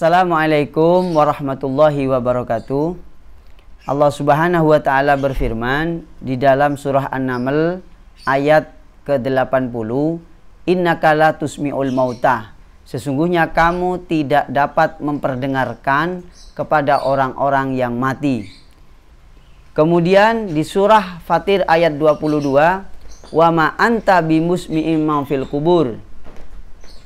Assalamualaikum warahmatullahi wabarakatuh. Allah Subhanahu wa taala berfirman di dalam surah An-Naml ayat ke-80, "Innaka la tusmi'ul mauta." Sesungguhnya kamu tidak dapat memperdengarkan kepada orang-orang yang mati. Kemudian di surah Fatir ayat 22, "Wa ma anta bimusmi'in fil kubur."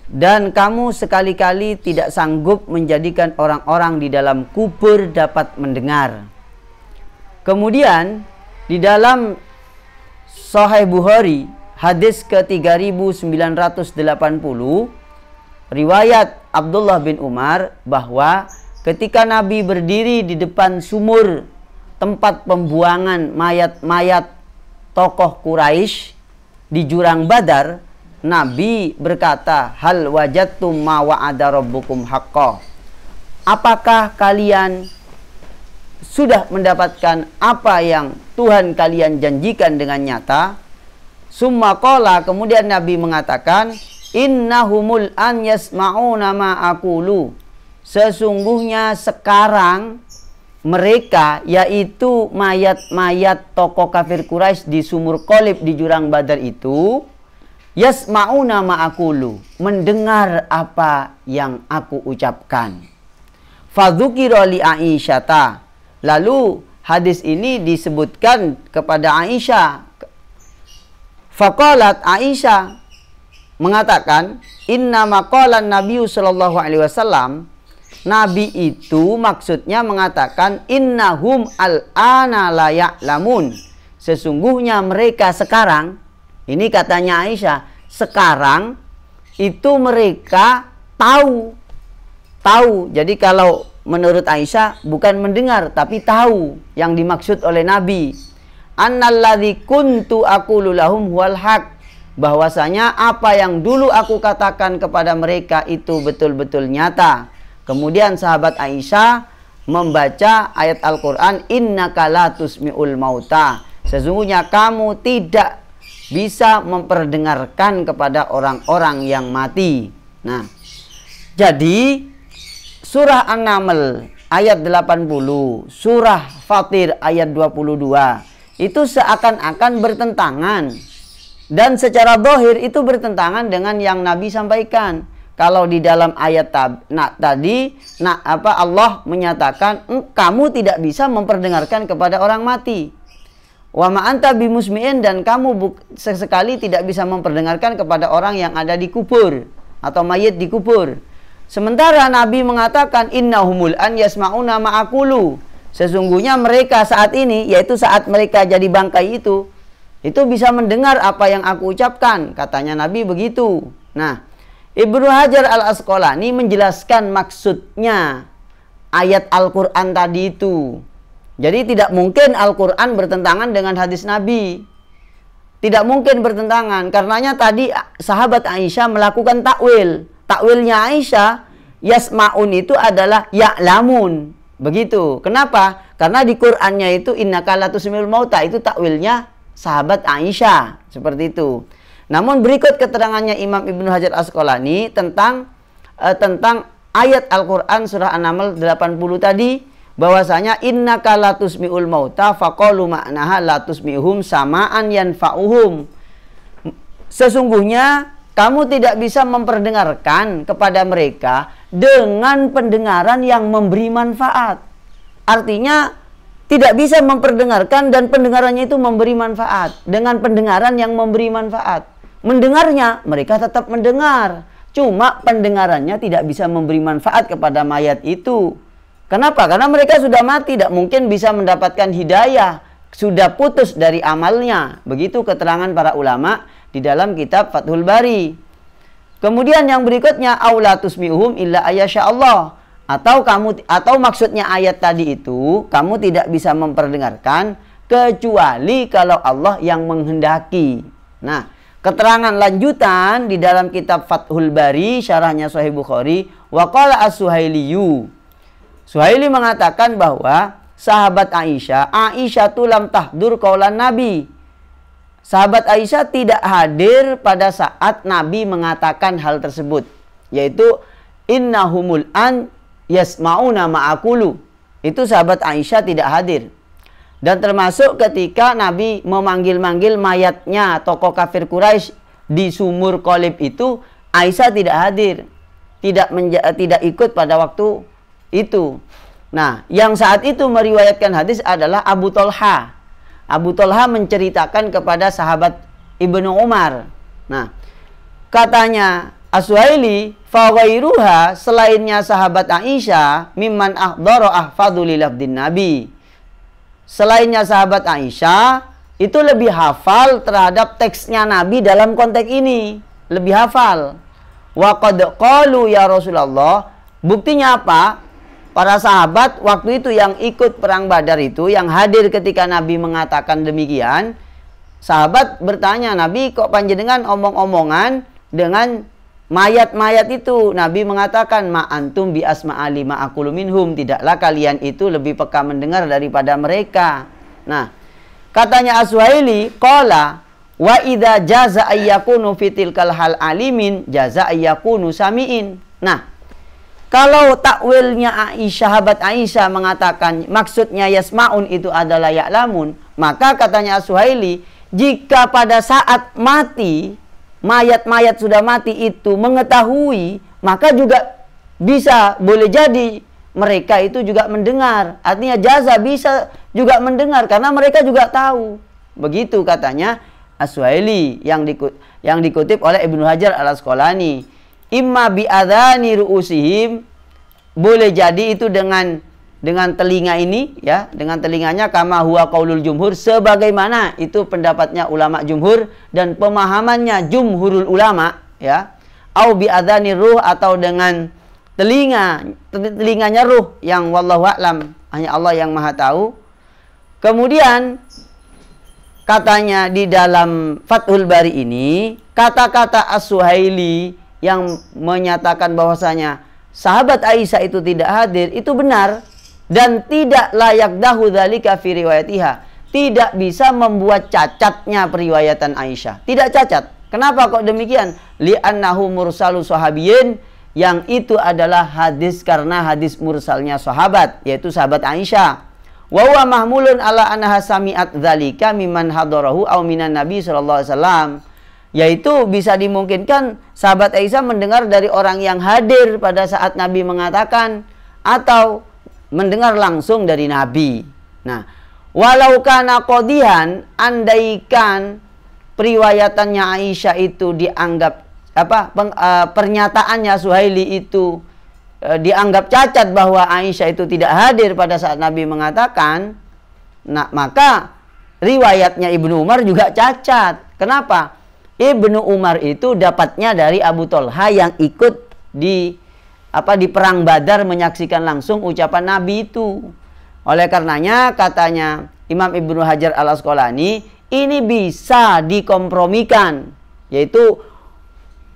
dan kamu sekali-kali tidak sanggup menjadikan orang-orang di dalam kubur dapat mendengar. Kemudian di dalam Sahih Bukhari hadis ke-3980 riwayat Abdullah bin Umar bahwa ketika Nabi berdiri di depan sumur tempat pembuangan mayat-mayat tokoh Quraisy di jurang Badar Nabi berkata, "Hal wajadtum ma ada rabbukum haqqo?" Apakah kalian sudah mendapatkan apa yang Tuhan kalian janjikan dengan nyata? Summa kola kemudian Nabi mengatakan, "Innahumul an yasma'una ma aqulu." Sesungguhnya sekarang mereka yaitu mayat-mayat tokoh kafir Quraisy di sumur kolib di jurang Badar itu Yasma'una ma'akulu. Mendengar apa yang aku ucapkan. Fadzukira li Aisyata. Lalu hadis ini disebutkan kepada Aisyah. Fakolat Aisyah mengatakan inna maqalan Nabi sallallahu alaihi wasallam Nabi itu maksudnya mengatakan innahum al-ana layak ya'lamun. Sesungguhnya mereka sekarang ini katanya Aisyah, sekarang itu mereka tahu. Tahu. Jadi kalau menurut Aisyah bukan mendengar tapi tahu yang dimaksud oleh Nabi. Annalladzi kuntu aqulu lahum huwal haq. Bahwasanya apa yang dulu aku katakan kepada mereka itu betul-betul nyata. Kemudian sahabat Aisyah membaca ayat Al-Qur'an innaka la mauta. Sesungguhnya kamu tidak bisa memperdengarkan kepada orang-orang yang mati. Nah, jadi surah An-Naml ayat 80, surah Fatir ayat 22 itu seakan-akan bertentangan dan secara dohir itu bertentangan dengan yang Nabi sampaikan. Kalau di dalam ayat tab, nah, tadi nah, apa Allah menyatakan kamu tidak bisa memperdengarkan kepada orang mati. Wa ma'anta bimusmi'in dan kamu sesekali tidak bisa memperdengarkan kepada orang yang ada di kubur atau mayit di kubur. Sementara Nabi mengatakan innahumul an yasma'una ma'akulu. Sesungguhnya mereka saat ini yaitu saat mereka jadi bangkai itu itu bisa mendengar apa yang aku ucapkan katanya Nabi begitu. Nah, Ibnu Hajar Al-Asqalani menjelaskan maksudnya ayat Al-Qur'an tadi itu. Jadi tidak mungkin Al-Quran bertentangan dengan hadis Nabi. Tidak mungkin bertentangan. Karenanya tadi sahabat Aisyah melakukan takwil. Takwilnya Aisyah, yasma'un itu adalah ya'lamun. Begitu. Kenapa? Karena di Qur'annya itu Inna tusmil mauta. Itu takwilnya sahabat Aisyah. Seperti itu. Namun berikut keterangannya Imam Ibnu Hajar Asqalani tentang eh, tentang ayat Al-Qur'an surah An-Naml 80 tadi bahwasanya innaka miul mauta maknaha latus latusmihum samaan fauhum sesungguhnya kamu tidak bisa memperdengarkan kepada mereka dengan pendengaran yang memberi manfaat artinya tidak bisa memperdengarkan dan pendengarannya itu memberi manfaat dengan pendengaran yang memberi manfaat mendengarnya mereka tetap mendengar cuma pendengarannya tidak bisa memberi manfaat kepada mayat itu Kenapa? Karena mereka sudah mati, tidak mungkin bisa mendapatkan hidayah, sudah putus dari amalnya. Begitu keterangan para ulama di dalam kitab Fathul Bari. Kemudian yang berikutnya aula tusmi'uhum illa ayasha Allah atau kamu atau maksudnya ayat tadi itu kamu tidak bisa memperdengarkan kecuali kalau Allah yang menghendaki. Nah, keterangan lanjutan di dalam kitab Fathul Bari syarahnya Sahih Bukhari waqala as-Suhailiyu Suhaili mengatakan bahwa sahabat Aisyah, Aisyah tulam tahdur kaulan Nabi. Sahabat Aisyah tidak hadir pada saat Nabi mengatakan hal tersebut, yaitu inna innahumul an yasmauna ma'akulu. Itu sahabat Aisyah tidak hadir. Dan termasuk ketika Nabi memanggil-manggil mayatnya tokoh kafir Quraisy di sumur kolib itu, Aisyah tidak hadir. Tidak tidak ikut pada waktu itu. Nah, yang saat itu meriwayatkan hadis adalah Abu Tolha. Abu Tolha menceritakan kepada sahabat Ibnu Umar. Nah, katanya Aswaili fawairuha selainnya sahabat Aisyah mimman ahdara ahfadulilaf din nabi. Selainnya sahabat Aisyah itu lebih hafal terhadap teksnya Nabi dalam konteks ini. Lebih hafal. Wa qad ya Rasulullah. Buktinya apa? Para sahabat waktu itu yang ikut perang Badar itu yang hadir ketika Nabi mengatakan demikian, sahabat bertanya, "Nabi, kok panjenengan omong-omongan dengan mayat-mayat itu?" Nabi mengatakan, "Ma antum bi asma ali ma aqulu minhum." Tidaklah kalian itu lebih peka mendengar daripada mereka. Nah, katanya Aswaili, "Qala wa idza jaza ayyakunu fitil kalhal alimin jaza ayyakunu samiin." Nah, kalau takwilnya Aisyah, sahabat Aisyah mengatakan maksudnya yasmaun itu adalah ya'lamun, maka katanya Suhaili, jika pada saat mati mayat-mayat sudah mati itu mengetahui, maka juga bisa boleh jadi mereka itu juga mendengar. Artinya jaza bisa juga mendengar karena mereka juga tahu. Begitu katanya Aswaili yang dikutip, yang dikutip oleh Ibnu Hajar Al Asqalani imma bi ru'usihim boleh jadi itu dengan dengan telinga ini ya dengan telinganya kama huwa qaulul jumhur sebagaimana itu pendapatnya ulama jumhur dan pemahamannya jumhurul ulama ya au bi adhani ruh atau dengan telinga telinganya ruh yang wallahu a'lam hanya Allah yang maha tahu kemudian katanya di dalam Fathul Bari ini kata-kata As-Suhaili yang menyatakan bahwasanya sahabat Aisyah itu tidak hadir itu benar dan tidak layak dahu dzalika fi riwayatiha. Tidak bisa membuat cacatnya periwayatan Aisyah. Tidak cacat. Kenapa kok demikian? Li'annahu mursalu sahabiyin yang itu adalah hadis karena hadis mursalnya sahabat yaitu sahabat Aisyah. Wa huwa mahmulun ala annaha sami'at dzalika mimman hadarahu au minan nabi sallallahu alaihi wasallam. Yaitu bisa dimungkinkan sahabat Aisyah mendengar dari orang yang hadir pada saat Nabi mengatakan atau mendengar langsung dari Nabi. Nah, walau karena kodihan, andaikan periwayatannya Aisyah itu dianggap apa peng, uh, pernyataannya Suhaili itu uh, dianggap cacat bahwa Aisyah itu tidak hadir pada saat Nabi mengatakan, nah maka riwayatnya Ibnu Umar juga cacat. Kenapa? Ibnu Umar itu dapatnya dari Abu Tolha yang ikut di apa di perang Badar menyaksikan langsung ucapan Nabi itu. Oleh karenanya katanya Imam Ibnu Hajar Al Asqalani ini bisa dikompromikan yaitu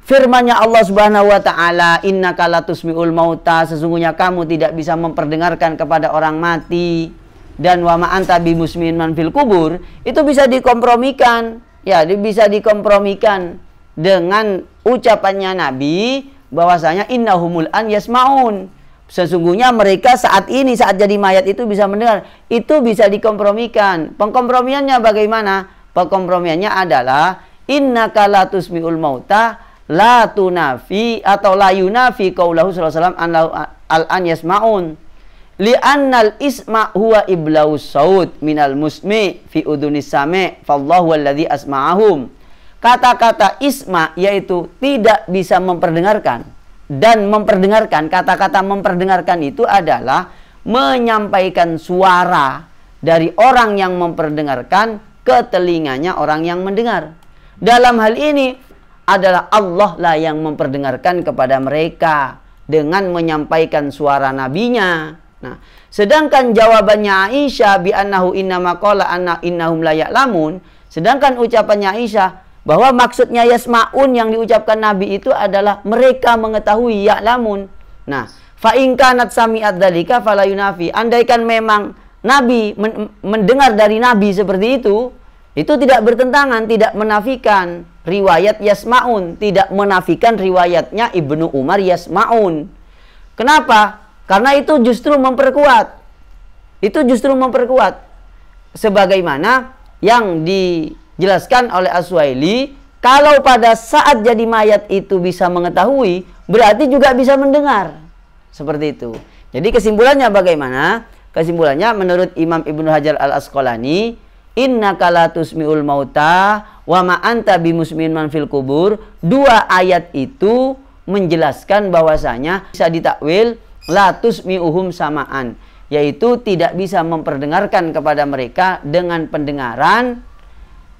firmannya Allah Subhanahu wa taala innaka latusmiul mauta sesungguhnya kamu tidak bisa memperdengarkan kepada orang mati dan wa ma anta bimusmin man kubur itu bisa dikompromikan ya bisa dikompromikan dengan ucapannya Nabi bahwasanya innahumul an yasmaun sesungguhnya mereka saat ini saat jadi mayat itu bisa mendengar itu bisa dikompromikan pengkompromiannya bagaimana pengkompromiannya adalah inna kalatus miul mauta la tunafi atau la yunafi qaulahu sallallahu alaihi wasallam al an yasmaun li'annal isma huwa iblau saud minal musmi fi udunis same fallahu alladhi asma'ahum kata-kata isma yaitu tidak bisa memperdengarkan dan memperdengarkan kata-kata memperdengarkan itu adalah menyampaikan suara dari orang yang memperdengarkan ke telinganya orang yang mendengar dalam hal ini adalah Allah lah yang memperdengarkan kepada mereka dengan menyampaikan suara nabinya Nah, sedangkan jawabannya Aisyah bi annahu inna qala anna innahum la ya'lamun, sedangkan ucapannya Aisyah bahwa maksudnya yasmaun yang diucapkan Nabi itu adalah mereka mengetahui ya'lamun. Nah, fa in kanat sami'at dalika fala yunafi. Andaikan memang Nabi men mendengar dari Nabi seperti itu, itu tidak bertentangan, tidak menafikan riwayat Yasmaun, tidak menafikan riwayatnya Ibnu Umar Yasmaun. Kenapa? Karena itu justru memperkuat. Itu justru memperkuat. Sebagaimana yang dijelaskan oleh Aswaili, kalau pada saat jadi mayat itu bisa mengetahui, berarti juga bisa mendengar. Seperti itu. Jadi kesimpulannya bagaimana? Kesimpulannya menurut Imam Ibnu Hajar Al-Asqalani, Inna kalatus miul mauta wa ma anta bimusmin man fil kubur. Dua ayat itu menjelaskan bahwasanya bisa ditakwil latus miuhum samaan yaitu tidak bisa memperdengarkan kepada mereka dengan pendengaran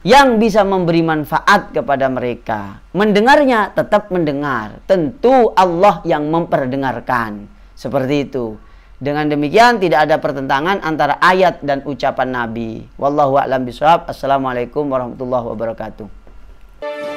yang bisa memberi manfaat kepada mereka. Mendengarnya tetap mendengar, tentu Allah yang memperdengarkan. Seperti itu. Dengan demikian tidak ada pertentangan antara ayat dan ucapan Nabi. Wallahu a'lam bishawab. Assalamualaikum warahmatullahi wabarakatuh.